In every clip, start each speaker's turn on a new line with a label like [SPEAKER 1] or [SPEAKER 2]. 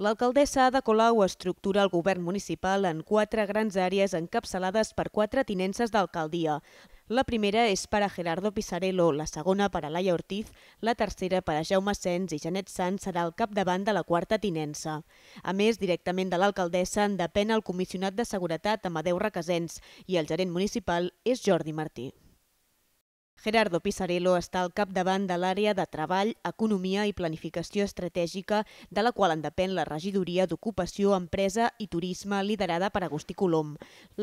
[SPEAKER 1] L'alcaldessa de Colau estructura el govern municipal en quatre grans àrees encapçalades per quatre tinences d'alcaldia. La primera és per a Gerardo Pisarello, la segona per a Laia Ortiz, la tercera per a Jaume Sens i Janet Sanz serà el capdavant de la quarta tinença. A més, directament de l'alcaldessa en depèn el comissionat de seguretat Amadeu Requesens i el gerent municipal és Jordi Martí. Gerardo Pisarello està al capdavant de l'àrea de Treball, Economia i Planificació Estratègica, de la qual en depèn la regidoria d'Ocupació, Empresa i Turisme, liderada per Agustí Colom.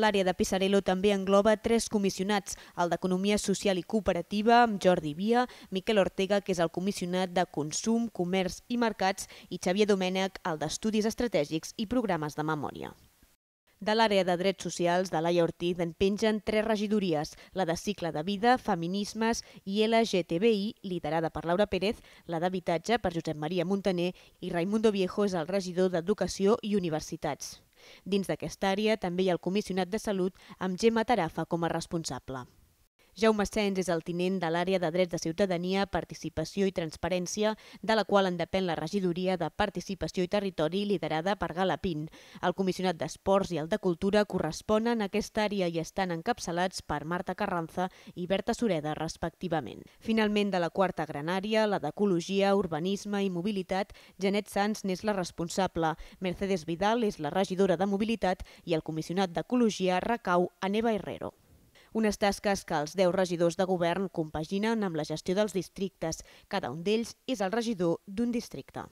[SPEAKER 1] L'àrea de Pisarello també engloba tres comissionats, el d'Economia Social i Cooperativa, amb Jordi Via, Miquel Ortega, que és el comissionat de Consum, Comerç i Mercats, i Xavier Domènech, el d'Estudis Estratègics i Programes de Memòria. De l'àrea de drets socials de Laia Ortiz en pengen tres regidories, la de cicle de vida, feminismes i LGTBI, liderada per Laura Pérez, la d'habitatge per Josep Maria Montaner i Raimundo Viejo és el regidor d'Educació i Universitats. Dins d'aquesta àrea també hi ha el comissionat de salut amb Gemma Tarafa com a responsable. Jaume Sens és el tinent de l'àrea de drets de ciutadania, participació i transparència, de la qual en depèn la regidoria de participació i territori liderada per Galapín. El comissionat d'Esports i el de Cultura corresponen a aquesta àrea i estan encapçalats per Marta Carranza i Berta Sureda, respectivament. Finalment, de la quarta gran àrea, la d'Ecologia, Urbanisme i Mobilitat, Janet Sanz n'és la responsable, Mercedes Vidal és la regidora de Mobilitat i el comissionat d'Ecologia recau a Neva Herrero. Unes tasques que els 10 regidors de govern compaginen amb la gestió dels districtes. Cada un d'ells és el regidor d'un districte.